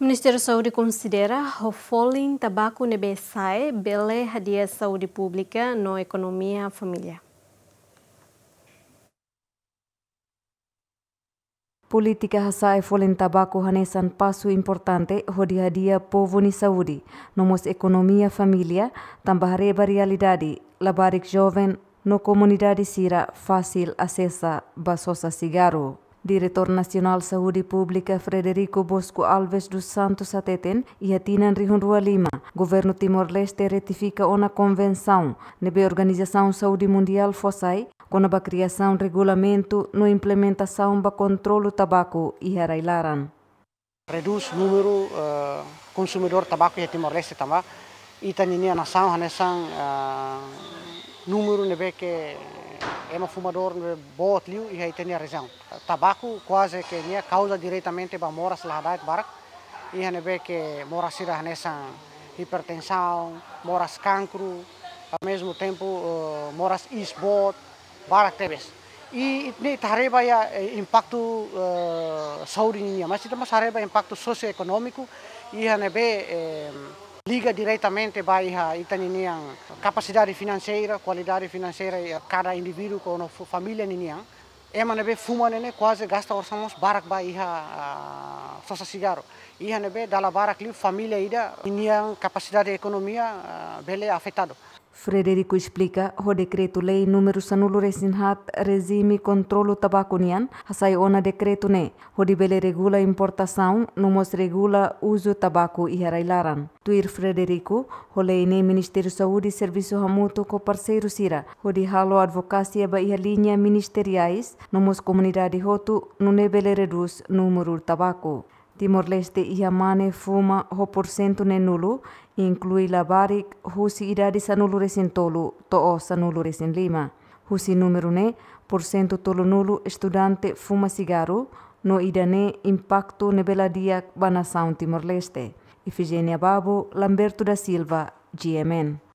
Ministério da Saúde considera o folim tabaco nebesai bele hadia saúde pública no economia família. Politika hasai folen tabaco hanesan pasu importante hodi hadia povo ni Saudi nomos familia, tambah reba realidade, labarik joven no comunidade sira fasil asesa basosa cigarro. Diretor Nacional Saúde Pública Frederico Bosco Alves dos Santos Ateten e Atinan rihundrua lima. Governo Timor-Leste retifica uma convenção na Organização Saúde Mundial FOSAI com a criação regulamento no implementação controle controlo tabaco e harailaran. Reduz o número uh, consumidor tabaco em Timor-Leste também e também a nação, a nação uh, número nebe que é um fumador botliu e aí tem a razão. Tabaco quase que é causa diretamente para moras lá barco e a nebe que moras sira nessa hipertensão, moras cancro, ao mesmo tempo uh, moras esbot, barco tebes. E nem tareba ya eh, impacto uh, saúde mas também reba impacto socioeconômico e a nebe eh, liga diretamente vai a Itaninian capacidade financeira, qualidade financeira cada indivíduo com a família ninian. É, é fuma fumanene é, né? quase gasta orçamos barak ba iha sosa cigaro iha nebe dala barak li família ida ninian capacidade economia eh, bele afetado Frederico explica ho decreto lei número sanulo resinhat regime controlo tabaconian hasai ona decreto ne ho bele regula importação numos regula uso tabaco e harailaran tuir Frederico ho lei ne Ministério Saúde e Serviço Ramuto co parceiro sira ho di halo advocacia ba iha linha ministeriais numos comunidade hotu bele reduz número tabaco Timor-Leste Yamane fuma ho porcento nenulo, inclui labarik husi idade sanulu to to'o sanulu resin lima. Husi número ne, porcento tolu nulo estudante fuma cigarro, no idane impacto nebeladiak banasaun Timor-Leste. Efigênia Babo, Lamberto da Silva, GMN.